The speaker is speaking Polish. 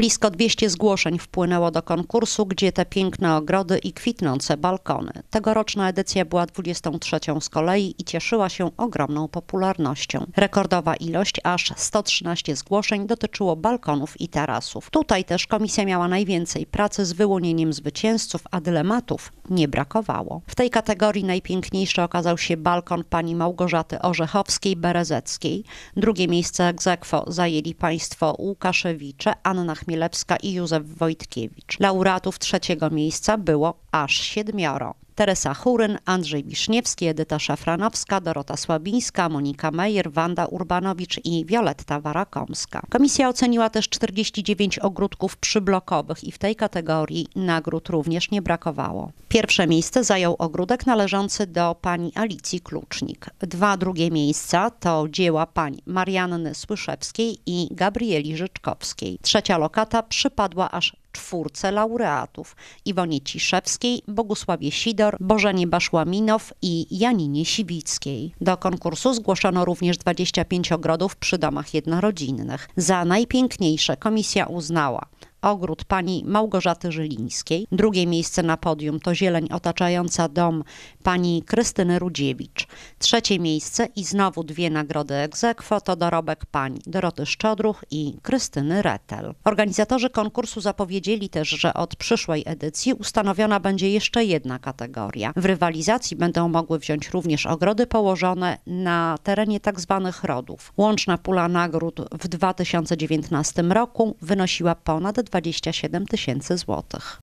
Blisko 200 zgłoszeń wpłynęło do konkursu, gdzie te piękne ogrody i kwitnące balkony. Tegoroczna edycja była 23 z kolei i cieszyła się ogromną popularnością. Rekordowa ilość, aż 113 zgłoszeń, dotyczyło balkonów i tarasów. Tutaj też komisja miała najwięcej pracy z wyłonieniem zwycięzców, a dylematów nie brakowało. W tej kategorii najpiękniejszy okazał się balkon pani Małgorzaty Orzechowskiej-Berezeckiej. Drugie miejsce egzekwo zajęli państwo Łukaszewicze, Anna Chmielewska, Milewska i Józef Wojtkiewicz. Laureatów trzeciego miejsca było aż siedmioro. Teresa Huryn, Andrzej Wiszniewski, Edyta Szafranowska, Dorota Słabińska, Monika Mejer, Wanda Urbanowicz i Wioletta Warakomska. Komisja oceniła też 49 ogródków przyblokowych i w tej kategorii nagród również nie brakowało. Pierwsze miejsce zajął ogródek należący do pani Alicji Klucznik. Dwa drugie miejsca to dzieła pań Marianny Słyszewskiej i Gabrieli Życzkowskiej. Trzecia lokata przypadła aż czwórce laureatów Iwonie Ciszewskiej, Bogusławie Sidor, Bożenie Baszłaminow i Janinie Siwickiej. Do konkursu zgłoszono również 25 ogrodów przy domach jednorodzinnych. Za najpiękniejsze komisja uznała ogród pani Małgorzaty Żylińskiej. Drugie miejsce na podium to zieleń otaczająca dom pani Krystyny Rudziewicz. Trzecie miejsce i znowu dwie nagrody egzekwo to dorobek Pani Doroty Szczodruch i Krystyny Retel. Organizatorzy konkursu zapowiedzieli też, że od przyszłej edycji ustanowiona będzie jeszcze jedna kategoria. W rywalizacji będą mogły wziąć również ogrody położone na terenie tzw. Tak rodów. Łączna pula nagród w 2019 roku wynosiła ponad 27 tysięcy złotych.